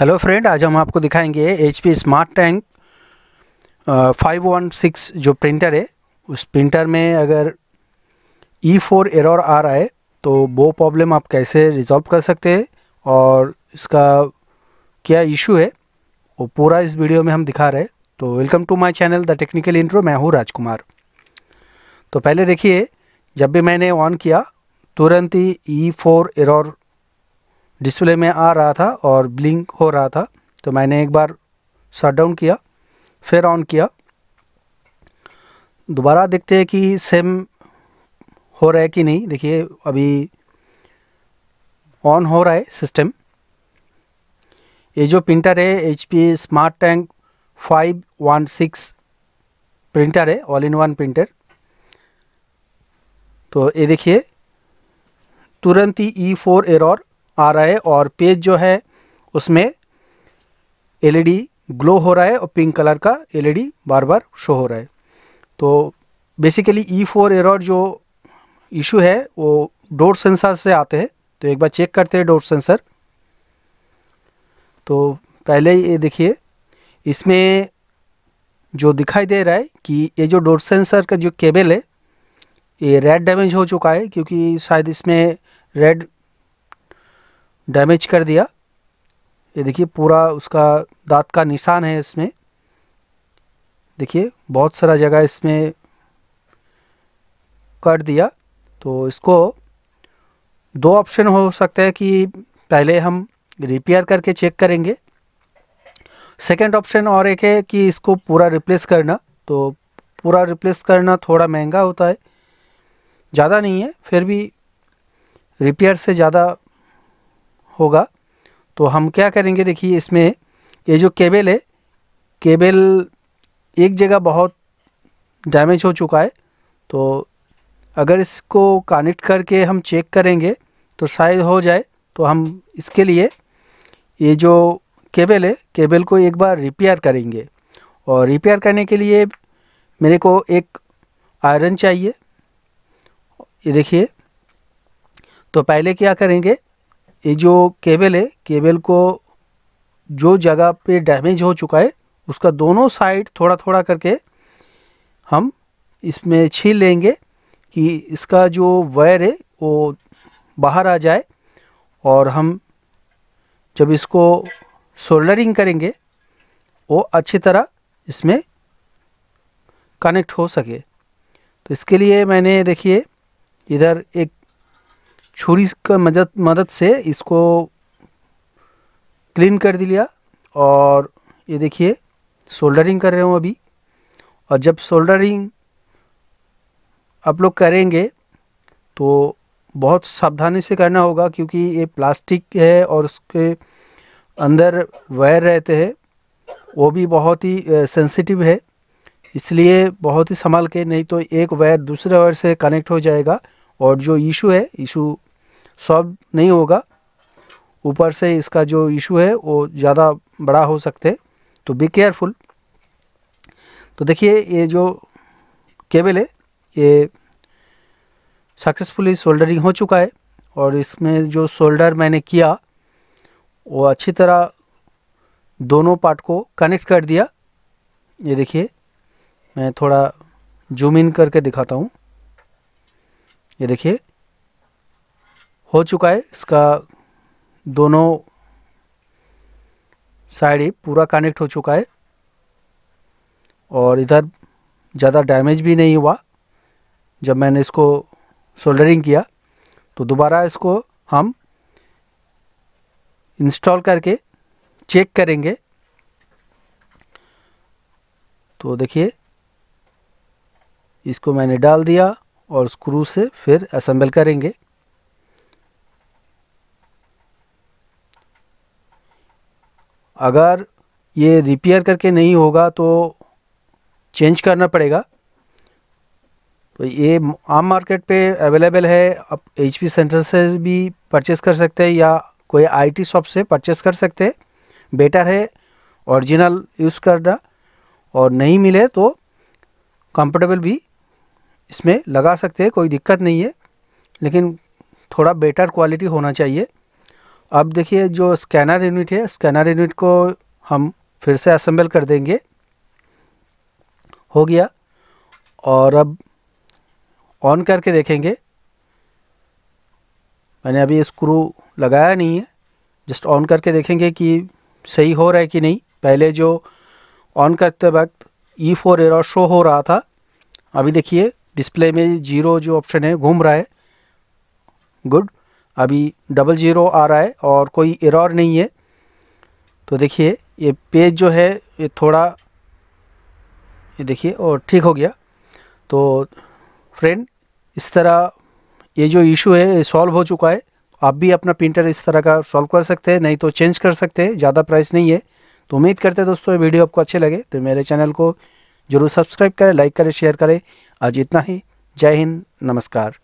hello friend आज हम आपको दिखाएंगे H P smart tank five one six जो प्रिंटर है उस प्रिंटर में अगर ई फोर एरर आ रहा है तो वो प्रॉब्लम आप कैसे रिजॉल्व कर सकते हैं और इसका क्या इशू है वो पूरा इस वीडियो में हम दिखा रहे हैं तो welcome to my channel the technical intro मैं हूँ राजकुमार तो पहले देखिए जब भी मैंने ऑन किया तुरंत ही ई e फोर डिस्प्ले में आ रहा था और ब्लिंक हो रहा था तो मैंने एक बार शट डाउन किया फिर ऑन किया दोबारा देखते हैं कि सेम हो रहा है कि नहीं देखिए अभी ऑन हो रहा है सिस्टम ये जो प्रिंटर है H P smart tank five one six printer है ऑल इन वन प्रिंटर तो ये देखिए तुरंत ही ई फोर एरर आ रहा है और पेज जो है उसमें एलईडी ग्लो हो रहा है और पिंक कलर का एलईडी बार बार शो हो रहा है तो बेसिकली ई फोर एरर जो इशू है वो डोर सेंसर से आते हैं तो एक बार चेक करते हैं डोर सेंसर तो पहले ये देखिए इसमें जो दिखाई दे रहा है कि ये जो डोर सेंसर का जो केबल है ये रेड डैमेज हो चुका है क्योंकि शायद इसमें रेड डैमेज कर दिया ये देखिए पूरा उसका दांत का निशान है इसमें देखिए बहुत सारा जगह इसमें कट दिया तो इसको दो ऑप्शन हो सकता है कि पहले हम रिपेयर करके चेक करेंगे सेकंड ऑप्शन और एक है कि इसको पूरा रिप्लेस करना तो पूरा रिप्लेस करना थोड़ा महंगा होता है ज़्यादा नहीं है फिर भी रिपेयर से ज़्यादा होगा तो हम क्या करेंगे देखिए इसमें ये जो केबल है केबल एक जगह बहुत डैमेज हो चुका है तो अगर इसको कनेक्ट करके हम चेक करेंगे तो शायद हो जाए तो हम इसके लिए ये जो केबल है केबल को एक बार रिपेयर करेंगे और रिपेयर करने के लिए मेरे को एक आयरन चाहिए ये देखिए तो पहले क्या करेंगे ये जो केबल है केबल को जो जगह पे डैमेज हो चुका है उसका दोनों साइड थोड़ा थोड़ा करके हम इसमें छील लेंगे कि इसका जो वायर है वो बाहर आ जाए और हम जब इसको सोल्डरिंग करेंगे वो अच्छी तरह इसमें कनेक्ट हो सके तो इसके लिए मैंने देखिए इधर एक छुरी का मदद मदद से इसको क्लीन कर दिया और ये देखिए सोल्डरिंग कर रहे हूँ अभी और जब सोल्डरिंग आप लोग करेंगे तो बहुत सावधानी से करना होगा क्योंकि ये प्लास्टिक है और उसके अंदर वायर रहते हैं वो भी बहुत ही सेंसिटिव है इसलिए बहुत ही संभाल के नहीं तो एक वायर दूसरे वायर से कनेक्ट हो जाएगा और जो इशू है इशू सॉल्व नहीं होगा ऊपर से इसका जो इशू है वो ज़्यादा बड़ा हो सकते तो बी केयरफुल तो देखिए ये जो केबल है ये सक्सेसफुली सोल्डरिंग हो चुका है और इसमें जो सोल्डर मैंने किया वो अच्छी तरह दोनों पार्ट को कनेक्ट कर दिया ये देखिए मैं थोड़ा जूम इन करके दिखाता हूँ ये देखिए हो चुका है इसका दोनों साइड ही पूरा कनेक्ट हो चुका है और इधर ज़्यादा डैमेज भी नहीं हुआ जब मैंने इसको सोल्डरिंग किया तो दोबारा इसको हम इंस्टॉल करके चेक करेंगे तो देखिए इसको मैंने डाल दिया और स्क्रू से फिर असेंबल करेंगे अगर ये रिपेयर करके नहीं होगा तो चेंज करना पड़ेगा तो ये आम मार्केट पे अवेलेबल है आप एच पी सेंटर से भी परचेस कर सकते हैं या कोई आईटी शॉप से परचेस कर सकते हैं बेटर है ओरिजिनल यूज़ करना और नहीं मिले तो कंफर्टेबल भी इसमें लगा सकते हैं कोई दिक्कत नहीं है लेकिन थोड़ा बेटर क्वालिटी होना चाहिए अब देखिए जो स्कैनर यूनिट है स्कैनर यूनिट को हम फिर से असेंबल कर देंगे हो गया और अब ऑन करके देखेंगे मैंने अभी स्क्रू लगाया नहीं है जस्ट ऑन करके देखेंगे कि सही हो रहा है कि नहीं पहले जो ऑन करते वक्त ई फोर एरर शो हो रहा था अभी देखिए डिस्प्ले में जीरो जो ऑप्शन है घूम रहा है गुड अभी डबल ज़ीरो आ रहा है और कोई एरर नहीं है तो देखिए ये पेज जो है ये थोड़ा ये देखिए और ठीक हो गया तो फ्रेंड इस तरह ये जो इशू है ये सॉल्व हो चुका है आप भी अपना प्रिंटर इस तरह का सॉल्व कर सकते हैं नहीं तो चेंज कर सकते हैं ज़्यादा प्राइस नहीं है तो उम्मीद करते हैं दोस्तों ये वीडियो आपको अच्छे लगे तो मेरे चैनल को जरूर सब्सक्राइब करें लाइक करें शेयर करें आज इतना ही जय हिंद नमस्कार